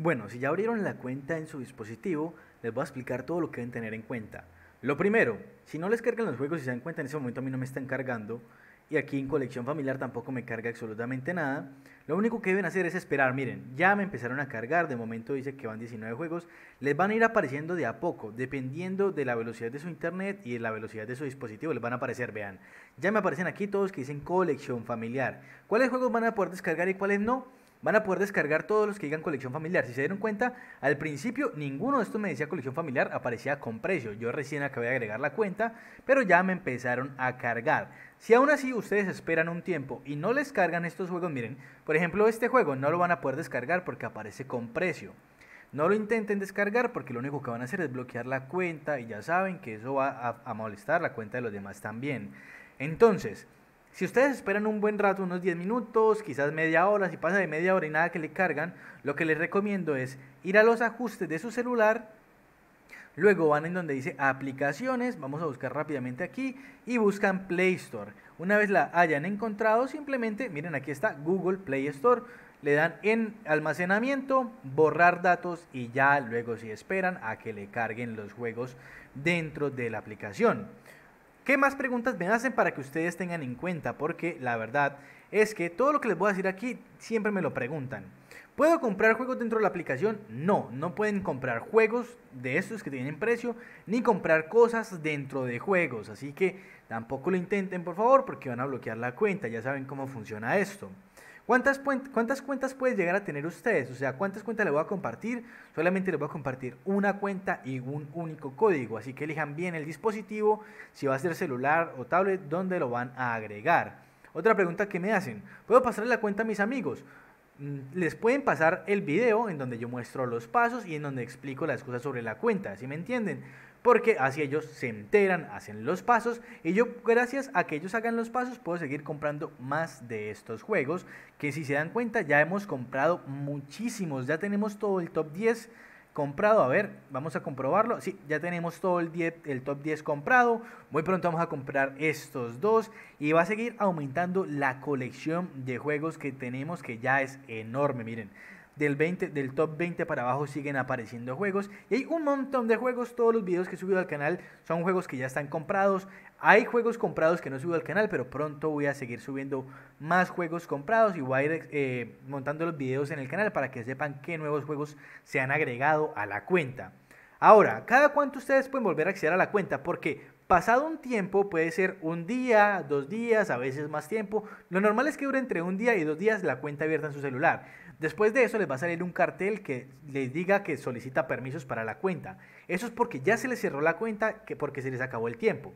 Bueno, si ya abrieron la cuenta en su dispositivo, les voy a explicar todo lo que deben tener en cuenta. Lo primero, si no les cargan los juegos y se dan cuenta, en ese momento a mí no me están cargando. Y aquí en colección familiar tampoco me carga absolutamente nada. Lo único que deben hacer es esperar. Miren, ya me empezaron a cargar. De momento dice que van 19 juegos. Les van a ir apareciendo de a poco, dependiendo de la velocidad de su internet y de la velocidad de su dispositivo. Les van a aparecer, vean. Ya me aparecen aquí todos que dicen colección familiar. ¿Cuáles juegos van a poder descargar y cuáles no? van a poder descargar todos los que digan colección familiar. Si se dieron cuenta, al principio ninguno de estos me decía colección familiar, aparecía con precio. Yo recién acabé de agregar la cuenta, pero ya me empezaron a cargar. Si aún así ustedes esperan un tiempo y no les cargan estos juegos, miren, por ejemplo este juego no lo van a poder descargar porque aparece con precio. No lo intenten descargar porque lo único que van a hacer es bloquear la cuenta y ya saben que eso va a, a molestar la cuenta de los demás también. Entonces, si ustedes esperan un buen rato, unos 10 minutos, quizás media hora, si pasa de media hora y nada que le cargan, lo que les recomiendo es ir a los ajustes de su celular, Luego van en donde dice aplicaciones, vamos a buscar rápidamente aquí y buscan Play Store. Una vez la hayan encontrado, simplemente, miren aquí está Google Play Store, le dan en almacenamiento, borrar datos y ya luego si esperan a que le carguen los juegos dentro de la aplicación. ¿Qué más preguntas me hacen para que ustedes tengan en cuenta? Porque la verdad es que todo lo que les voy a decir aquí siempre me lo preguntan. ¿Puedo comprar juegos dentro de la aplicación? No, no pueden comprar juegos de estos que tienen precio, ni comprar cosas dentro de juegos. Así que tampoco lo intenten, por favor, porque van a bloquear la cuenta. Ya saben cómo funciona esto. ¿Cuántas, cuentas puede llegar a tener ustedes? O sea, ¿cuántas cuentas le voy a compartir? Solamente le voy a compartir una cuenta y un único código. Así que elijan bien el dispositivo, si va a ser celular o tablet, dónde lo van a agregar. Otra pregunta que me hacen, ¿puedo pasarle la cuenta a mis amigos? Mm, les pueden pasar el video en donde yo muestro los pasos y en donde explico las cosas sobre la cuenta, si me entienden? Porque así ellos se enteran, hacen los pasos y yo gracias a que ellos hagan los pasos puedo seguir comprando más de estos juegos que si se dan cuenta ya hemos comprado muchísimos, ya tenemos todo el top 10 comprado. A ver, vamos a comprobarlo. Sí, ya tenemos todo el, el top 10 comprado. Muy pronto vamos a comprar estos dos. Y va a seguir aumentando la colección de juegos que tenemos, que ya es enorme. Miren, del, 20, del top 20 para abajo siguen apareciendo juegos. Y hay un montón de juegos, todos los videos que he subido al canal son juegos que ya están comprados. Hay juegos comprados que no he subido al canal, pero pronto voy a seguir subiendo más juegos comprados y voy a ir eh, montando los videos en el canal para que sepan qué nuevos juegos se han agregado a la cuenta. Ahora, ¿cada cuánto ustedes pueden volver a acceder a la cuenta? Porque Pasado un tiempo, puede ser un día, dos días, a veces más tiempo. Lo normal es que dure entre un día y dos días la cuenta abierta en su celular. Después de eso les va a salir un cartel que les diga que solicita permisos para la cuenta. Eso es porque ya se les cerró la cuenta, que porque se les acabó el tiempo.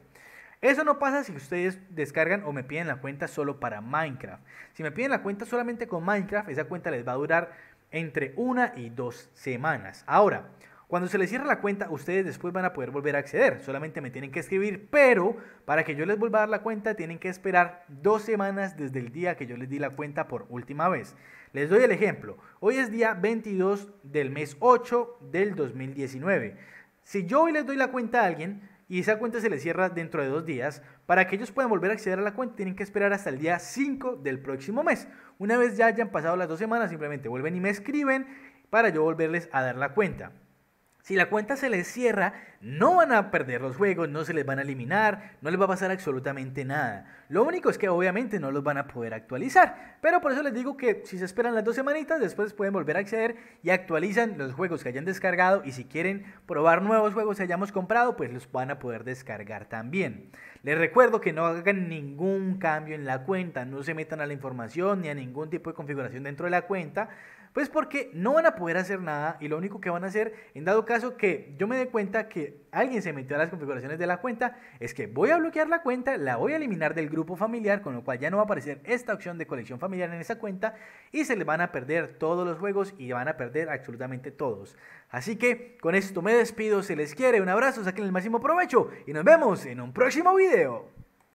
Eso no pasa si ustedes descargan o me piden la cuenta solo para Minecraft. Si me piden la cuenta solamente con Minecraft, esa cuenta les va a durar entre una y dos semanas. Ahora, cuando se les cierra la cuenta, ustedes después van a poder volver a acceder. Solamente me tienen que escribir, pero para que yo les vuelva a dar la cuenta, tienen que esperar dos semanas desde el día que yo les di la cuenta por última vez. Les doy el ejemplo. Hoy es día 22 del mes 8 del 2019. Si yo hoy les doy la cuenta a alguien, y esa cuenta se les cierra dentro de dos días. Para que ellos puedan volver a acceder a la cuenta, tienen que esperar hasta el día 5 del próximo mes. Una vez ya hayan pasado las dos semanas, simplemente vuelven y me escriben para yo volverles a dar la cuenta. Si la cuenta se les cierra, no van a perder los juegos, no se les van a eliminar, no les va a pasar absolutamente nada. Lo único es que obviamente no los van a poder actualizar, pero por eso les digo que si se esperan las dos semanitas, después pueden volver a acceder y actualizan los juegos que hayan descargado y si quieren probar nuevos juegos que hayamos comprado, pues los van a poder descargar también. Les recuerdo que no hagan ningún cambio en la cuenta, no se metan a la información ni a ningún tipo de configuración dentro de la cuenta, pues porque no van a poder hacer nada y lo único que van a hacer en dado caso caso que yo me dé cuenta que alguien se metió a las configuraciones de la cuenta, es que voy a bloquear la cuenta, la voy a eliminar del grupo familiar, con lo cual ya no va a aparecer esta opción de colección familiar en esa cuenta y se le van a perder todos los juegos y van a perder absolutamente todos. Así que con esto me despido, se les quiere, un abrazo, saquen el máximo provecho y nos vemos en un próximo video.